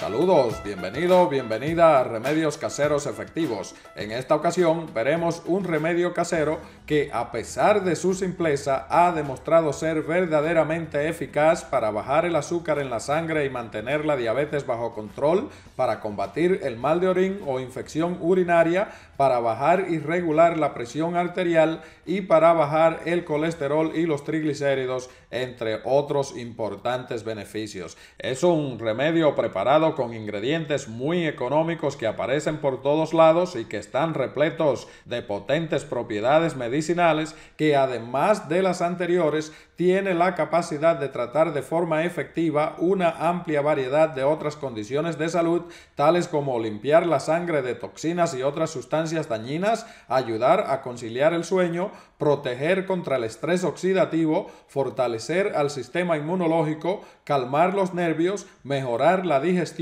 Saludos, bienvenido, bienvenida a Remedios Caseros Efectivos. En esta ocasión veremos un remedio casero que a pesar de su simpleza ha demostrado ser verdaderamente eficaz para bajar el azúcar en la sangre y mantener la diabetes bajo control, para combatir el mal de orín o infección urinaria, para bajar y regular la presión arterial y para bajar el colesterol y los triglicéridos, entre otros importantes beneficios. Es un remedio preparado con ingredientes muy económicos que aparecen por todos lados y que están repletos de potentes propiedades medicinales que además de las anteriores tiene la capacidad de tratar de forma efectiva una amplia variedad de otras condiciones de salud tales como limpiar la sangre de toxinas y otras sustancias dañinas, ayudar a conciliar el sueño, proteger contra el estrés oxidativo, fortalecer al sistema inmunológico, calmar los nervios, mejorar la digestión,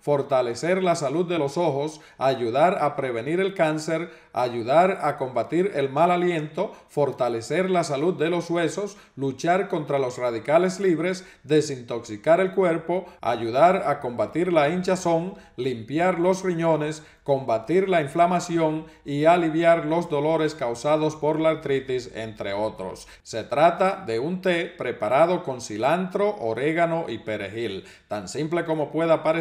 fortalecer la salud de los ojos, ayudar a prevenir el cáncer, ayudar a combatir el mal aliento, fortalecer la salud de los huesos, luchar contra los radicales libres, desintoxicar el cuerpo, ayudar a combatir la hinchazón, limpiar los riñones, combatir la inflamación y aliviar los dolores causados por la artritis, entre otros. Se trata de un té preparado con cilantro, orégano y perejil, tan simple como pueda parecer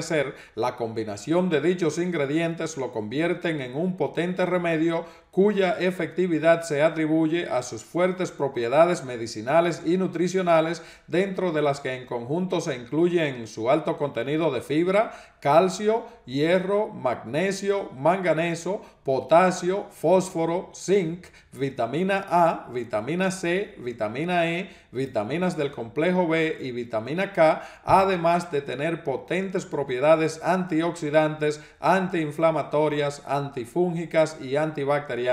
la combinación de dichos ingredientes lo convierten en un potente remedio cuya efectividad se atribuye a sus fuertes propiedades medicinales y nutricionales, dentro de las que en conjunto se incluyen su alto contenido de fibra, calcio, hierro, magnesio, manganeso, potasio, fósforo, zinc, vitamina A, vitamina C, vitamina E, vitaminas del complejo B y vitamina K, además de tener potentes propiedades antioxidantes, antiinflamatorias, antifúngicas y antibacterianas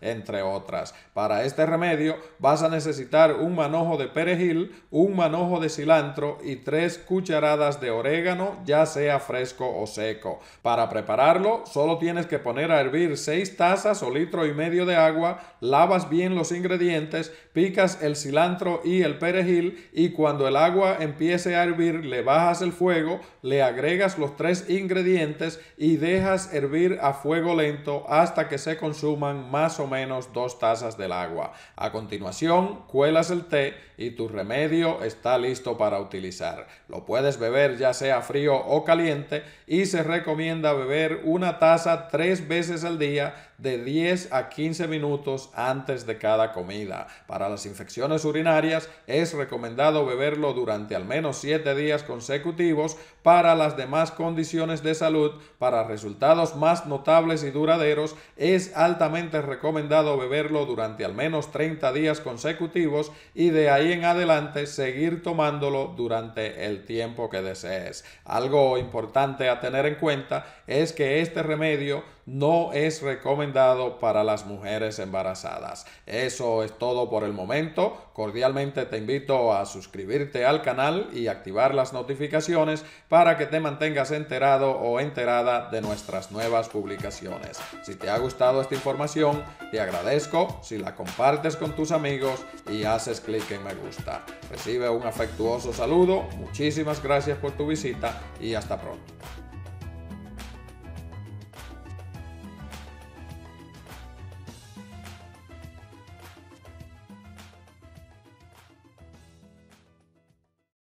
entre otras. Para este remedio vas a necesitar un manojo de perejil, un manojo de cilantro y tres cucharadas de orégano, ya sea fresco o seco. Para prepararlo, solo tienes que poner a hervir 6 tazas o litro y medio de agua, lavas bien los ingredientes, picas el cilantro y el perejil y cuando el agua empiece a hervir, le bajas el fuego, le agregas los tres ingredientes y dejas hervir a fuego lento hasta que se consuma más o menos dos tazas del agua. A continuación, cuelas el té y tu remedio está listo para utilizar. Lo puedes beber ya sea frío o caliente y se recomienda beber una taza tres veces al día de 10 a 15 minutos antes de cada comida. Para las infecciones urinarias es recomendado beberlo durante al menos 7 días consecutivos. Para las demás condiciones de salud, para resultados más notables y duraderos, es altamente recomendado beberlo durante al menos 30 días consecutivos y de ahí en adelante seguir tomándolo durante el tiempo que desees. Algo importante a tener en cuenta es que este remedio no es recomendado para las mujeres embarazadas. Eso es todo por el momento. Cordialmente te invito a suscribirte al canal y activar las notificaciones para que te mantengas enterado o enterada de nuestras nuevas publicaciones. Si te ha gustado esta información, te agradezco si la compartes con tus amigos y haces clic en me gusta. Recibe un afectuoso saludo, muchísimas gracias por tu visita y hasta pronto.